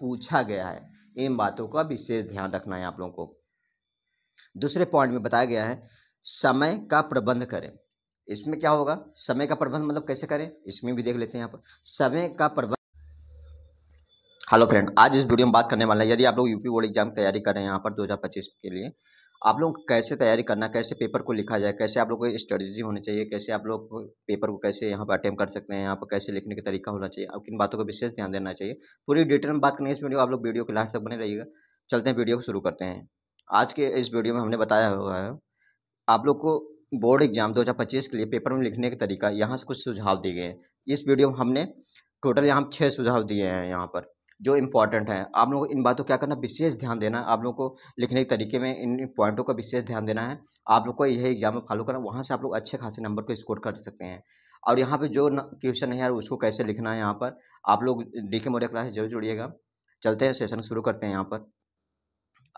पूछा गया है इन बातों का विशेष ध्यान रखना है आप लोगों को दूसरे पॉइंट में बताया गया है समय का प्रबंध करें इसमें क्या होगा समय का प्रबंध मतलब कैसे करें इसमें भी देख लेते हैं यहाँ पर समय का प्रबंध हेलो फ्रेंड आज इस वीडियो में बात करने वाला है यदि आप लोग यूपी बोर्ड एग्जाम की तैयारी कर रहे हैं यहाँ पर 2025 के लिए आप लोग कैसे तैयारी करना कैसे पेपर को लिखा जाए कैसे आप लोग को स्ट्रेटजी होनी चाहिए कैसे आप लोग पेपर को कैसे यहाँ पर अटैम्प कर सकते हैं यहाँ पर कैसे लिखने का तरीका होना चाहिए आप किन बातों को विशेष ध्यान देना चाहिए पूरी डिटेल में बात है इस वीडियो आप लोग वीडियो के लास्ट तक बने रहिएगा चलते हैं वीडियो को शुरू करते हैं आज के इस वीडियो में हमने बताया हुआ है आप लोग को बोर्ड एग्जाम पच्चीस के लिए पेपर में लिखने का तरीका यहाँ से कुछ सुझाव दिए गए हैं इस वीडियो में हमने टोटल यहाँ छः सुझाव दिए हैं यहाँ पर जो इंपॉर्टेंट हैं आप लोगों को इन बातों क्या करना विशेष ध्यान देना आप लोगों को लिखने के तरीके में इन पॉइंटों का विशेष ध्यान देना है आप लोग को यह एग्जाम में फॉलो करना वहाँ से आप लोग अच्छे खासे नंबर को स्कोर कर सकते हैं और यहाँ पे जो क्वेश्चन है यार उसको कैसे लिखना है यहाँ पर आप लोग डी के मौर्य क्लास जरूर जुड़िएगा चलते हैं सेशन शुरू करते हैं यहाँ पर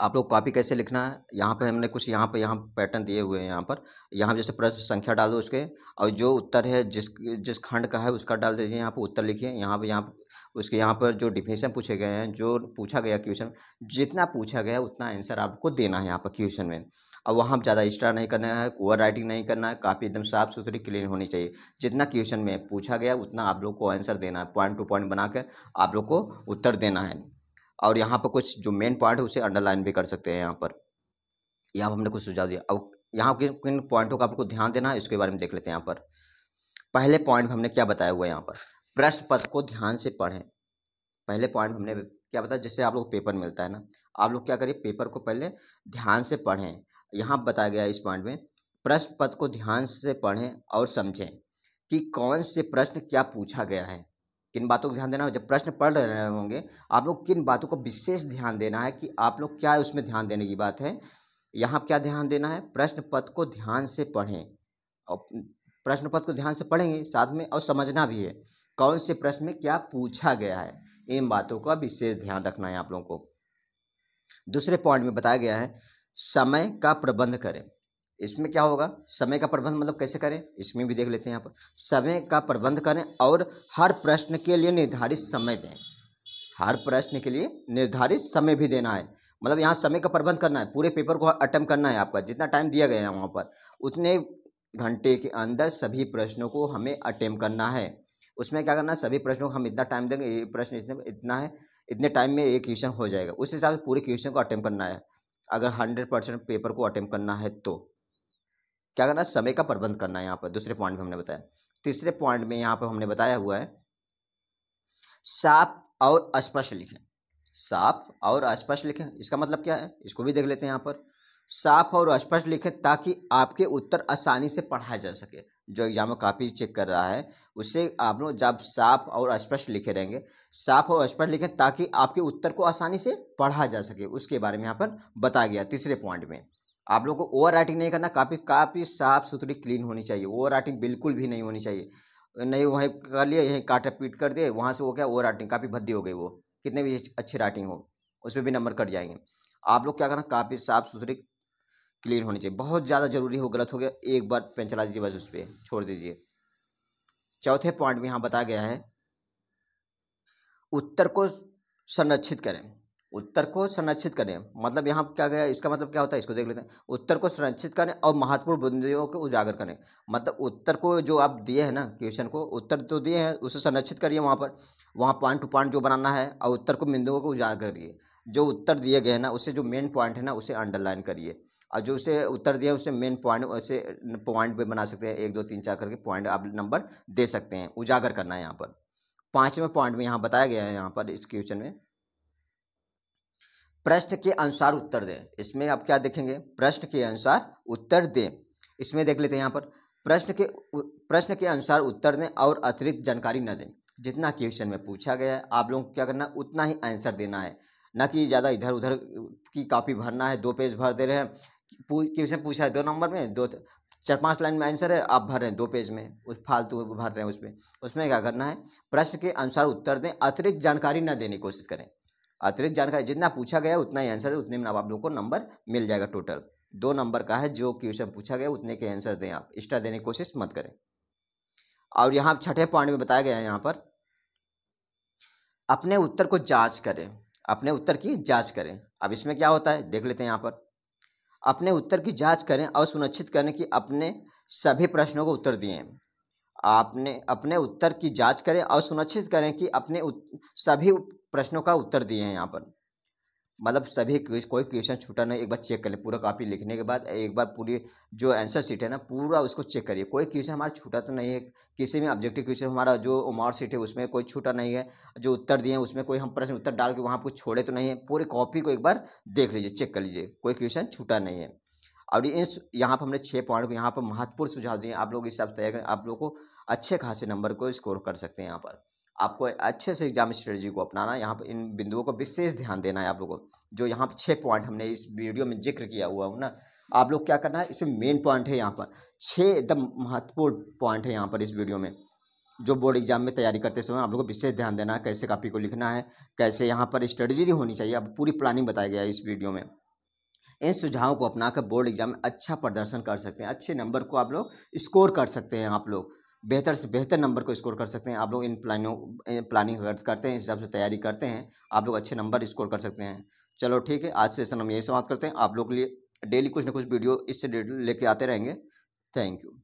आप लोग कॉपी कैसे लिखना है यहाँ पे हमने कुछ यहाँ पे यहाँ पैटर्न दिए हुए हैं यहाँ पर यहाँ जैसे प्रश्न संख्या डाल दो उसके और जो उत्तर है जिस जिस खंड का है उसका डाल दीजिए यहाँ पर उत्तर लिखिए यहाँ पर यहाँ उसके यहाँ पर जो डिफिनेशन पूछे गए हैं जो पूछा गया क्वेश्चन जितना पूछा गया उतना आंसर आपको देना है यहाँ पर क्वेश्चन में और वहाँ ज़्यादा एक्स्ट्रा नहीं करना है ओवर राइटिंग नहीं करना है काफ़ी एकदम साफ सुथरी क्लीन होनी चाहिए जितना क्वेश्चन में पूछा गया उतना आप लोग को आंसर देना है पॉइंट टू पॉइंट बनाकर आप लोग को उत्तर देना है और यहाँ पर कुछ जो मेन पॉइंट है उसे अंडरलाइन भी कर सकते हैं यहाँ पर यहाँ पर हमने कुछ सुझाव दिया और यहाँ किन किन पॉइंटों का आपको ध्यान देना है इसके बारे में देख लेते हैं यहाँ पर पहले पॉइंट हमने क्या बताया हुआ है यहाँ पर प्रश्न पत्र को ध्यान से पढ़ें पहले पॉइंट हमने क्या बताया जिससे आप लोग पेपर मिलता है ना आप लोग क्या करिए पेपर को पहले ध्यान से पढ़ें यहाँ बताया गया इस पॉइंट में प्रश्न पत्र को ध्यान से पढ़ें और समझें कि कौन से प्रश्न क्या पूछा गया है किन बातों को ध्यान देना है जब प्रश्न पढ़ रहे होंगे आप लोग किन बातों को विशेष ध्यान देना है कि आप लोग क्या उसमें ध्यान देने की बात है यहाँ क्या ध्यान देना है प्रश्न पत्र को ध्यान से पढ़ें और प्रश्न पत्र को ध्यान से पढ़ेंगे साथ में और समझना भी है कौन से प्रश्न में क्या पूछा गया है इन बातों का विशेष ध्यान रखना है आप लोगों को दूसरे पॉइंट में बताया गया है समय का प्रबंध करें इसमें क्या होगा समय का प्रबंध मतलब कैसे करें इसमें भी देख लेते हैं यहाँ पर समय का प्रबंध करें और हर प्रश्न के लिए निर्धारित समय दें हर प्रश्न के लिए निर्धारित समय भी देना है मतलब यहाँ समय का प्रबंध करना है पूरे पेपर को अटैम्प करना है आपका जितना टाइम दिया गया है वहाँ पर उतने घंटे के अंदर सभी प्रश्नों को हमें अटैम्प करना है उसमें क्या करना है सभी प्रश्नों को हम इतना टाइम देंगे ये प्रश्न इतने इतना है इतने टाइम में ये क्वेश्चन हो जाएगा उस हिसाब से पूरे क्वेश्चन को अटैम्प करना है अगर हंड्रेड परसेंट पेपर को अटैम्प करना है तो क्या करना है समय का प्रबंध करना है यहाँ पर दूसरे पॉइंट में हमने बताया तीसरे पॉइंट में यहाँ पर हमने बताया हुआ है साफ और स्पष्ट लिखें साफ और स्पष्ट लिखें इसका मतलब क्या है इसको भी देख लेते हैं यहाँ पर साफ और स्पष्ट लिखें ताकि आपके उत्तर आसानी से पढ़ा जा सके जो एग्जाम में कापी चेक कर रहा है उससे आप लोग जब साफ और स्पष्ट लिखे रहेंगे साफ और स्पष्ट लिखें ताकि आपके उत्तर को आसानी से पढ़ा जा सके उसके बारे में यहाँ पर बताया गया तीसरे पॉइंट में आप लोगों को ओवर राइटिंग नहीं करना काफ़ी काफ़ी साफ सुथरी क्लीन होनी चाहिए ओवर राइटिंग बिल्कुल भी नहीं होनी चाहिए नहीं वहीं कर लिए यहीं काटा पीट कर दिए वहाँ से वो क्या ओवर राइटिंग काफ़ी भद्दी हो गई वो कितने भी अच्छी राइटिंग हो उसमें भी नंबर कट जाएंगे आप लोग क्या करना काफ़ी साफ सुथरी क्लीन होनी चाहिए बहुत ज़्यादा जरूरी हो गलत हो गया एक बार पेन चला दीजिए बस उस पर छोड़ दीजिए चौथे पॉइंट में यहाँ बताया गया है उत्तर को संरक्षित करें उत्तर को संरक्षित करें मतलब यहाँ क्या गया इसका मतलब क्या होता है इसको देख लेते हैं उत्तर को संरक्षित करें और महत्वपूर्ण बुद्धियों को उजागर करें मतलब उत्तर को जो आप दिए हैं ना क्वेश्चन को उत्तर तो दिए हैं उसे संरक्षित करिए वहाँ पर वहाँ पॉइंट टू पॉइंट जो बनाना है और उत्तर को बिंदुओं को उजागर करिए जो उत्तर दिए गए हैं ना उसे जो मेन पॉइंट है ना उसे अंडरलाइन करिए और जो उसे उत्तर दिया उसे मेन पॉइंट उसे पॉइंट भी बना सकते हैं एक दो तीन चार करके पॉइंट आप नंबर दे सकते हैं उजागर करना है यहाँ पर पाँचवें पॉइंट में यहाँ बताया गया है यहाँ पर इस क्वेश्चन में प्रश्न के अनुसार उत्तर दें इसमें आप क्या देखेंगे प्रश्न के अनुसार उत्तर दें इसमें देख लेते हैं यहाँ पर प्रश्न के प्रश्न के अनुसार उत्तर दें और अतिरिक्त जानकारी न दें जितना क्वेश्चन में पूछा गया है आप लोगों को क्या करना उतना ही आंसर देना है ना कि ज़्यादा इधर उधर की कॉपी भरना है दो पेज भर दे रहे हैं क्वेश्चन पूछा है दो नंबर में दो चार पांच लाइन में आंसर है आप भर रहे हैं दो पेज में उस फालतू भर रहे हैं उसमें उसमें क्या करना है प्रश्न के अनुसार उत्तर दें अतिरिक्त जानकारी न देने की कोशिश करें अतिरिक्त जानकारी जितना पूछा गया उतना ही आंसर उतने में आप लोगों को नंबर मिल जाएगा टोटल दो नंबर का है जो क्वेश्चन पूछा गया उतने के आंसर दें आप एक्स्ट्रा देने की कोशिश मत करें और यहाँ छठे पॉइंट में बताया गया है यहाँ पर अपने उत्तर को जांच करें अपने उत्तर की जांच करें अब इसमें क्या होता है देख लेते हैं यहाँ पर अपने उत्तर की जांच करें और सुनिश्चित करें कि अपने सभी प्रश्नों को उत्तर दिए आपने अपने उत्तर की जांच करें और सुनिश्चित करें कि अपने सभी प्रश्नों का उत्तर दिए हैं यहाँ पर मतलब सभी कोई क्वेश्चन छूटा नहीं एक बार चेक कर लें पूरा कॉपी लिखने के बाद एक बार पूरी जो आंसर सीट है ना पूरा उसको चेक करिए कोई क्वेश्चन हमारा छूटा तो नहीं है किसी भी ऑब्जेक्टिव क्वेश्चन हमारा जो उमार सीट है उसमें कोई छूटा नहीं है जो उत्तर दिए हैं उसमें कोई हम प्रश्न उत्तर डाल के वहाँ कुछ छोड़े तो नहीं है पूरी कॉपी को एक बार देख लीजिए चेक कर लीजिए कोई क्वेश्चन छूटा नहीं है और इन यहाँ पर हमने छः पॉइंट को यहाँ पर महत्वपूर्ण सुझाव दिए आप लोग इस हिसाब से आप लोग को अच्छे खासे नंबर को स्कोर कर सकते हैं यहाँ पर आपको अच्छे से एग्जाम स्ट्रेटजी को अपनाना यहाँ पर इन बिंदुओं को विशेष ध्यान देना है आप लोगों को जो यहाँ पर छः पॉइंट हमने इस वीडियो में जिक्र किया हुआ है ना आप लोग क्या करना है इसमें मेन पॉइंट है यहाँ पर छः एकदम महत्वपूर्ण पॉइंट है यहाँ पर इस वीडियो में जो बोर्ड एग्जाम में तैयारी करते समय आप लोगों को विशेष ध्यान देना है कैसे कॉपी को लिखना है कैसे यहाँ पर स्ट्रेटजी होनी चाहिए अब पूरी प्लानिंग बताया गया है इस वीडियो में इन सुझावों को अपनाकर बोर्ड एग्जाम में अच्छा प्रदर्शन कर सकते हैं अच्छे नंबर को आप लोग स्कोर कर सकते हैं आप लोग बेहतर से बेहतर नंबर को स्कोर कर सकते हैं आप लोग इन प्लानों प्लानिंग करते हैं इस हिसाब से तैयारी करते हैं आप लोग अच्छे नंबर स्कोर कर सकते हैं चलो ठीक है आज सेशन हम यही समाप्त करते हैं आप लोग के लिए डेली कुछ ना कुछ वीडियो इससे लेके आते रहेंगे थैंक यू